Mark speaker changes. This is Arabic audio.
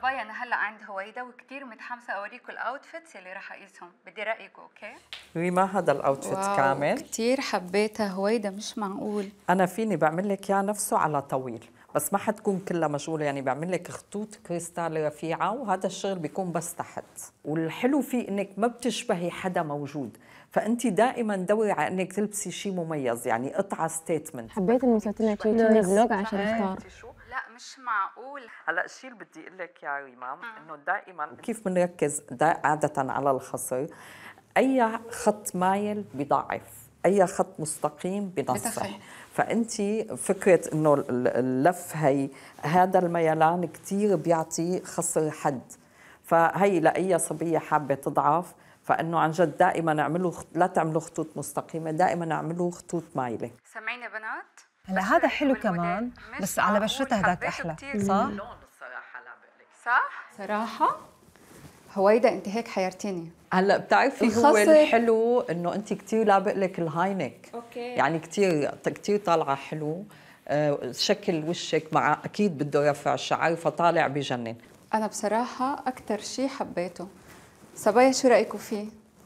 Speaker 1: صبايا انا هلا عند هويدا وكثير متحمسه اوريكم الاوتفيتس اللي راح اقيسهم بدي رايكم اوكي ريما هذا الاوتفيت كامل كثير حبيتها هويدا مش معقول انا فيني بعمل لك اياه نفسه على طويل بس ما حتكون كلها مشغوله يعني بعمل لك خطوط كريستال رفيعه وهذا الشغل بيكون بس تحت والحلو فيه انك ما بتشبهي حدا موجود فانت دائما دوري على انك تلبسي شيء مميز يعني قطعه ستيتمنت حبيت انك طلعت لنا فلوج عشان اختار مش معقول هلا الشيء اللي بدي اقول لك يا ريما آه. انه دائما كيف بنركز عاده على الخصر اي خط مايل بضعف اي خط مستقيم بنصح فانت فكره انه اللف هي هذا الميلان كثير بيعطي خصر حد فهي لاي صبيه حابه تضعف فانه عن جد دائما اعملوا لا تعملوا خطوط مستقيمه دائما اعملوا خطوط مايله هلا هذا حلو كمان بس على آه، بشرتها هذاك احلى صح؟ صح؟ صراحة هويدا انت هيك حيرتيني هلا بتعرفي هو الحلو انه انت كثير لابق لك الهاينك اوكي يعني كثير كثير طالعه حلو آه، شكل وشك مع اكيد بده يرفع شعر فطالع بجنن انا بصراحه اكثر شيء حبيته صبايا شو رايكم فيه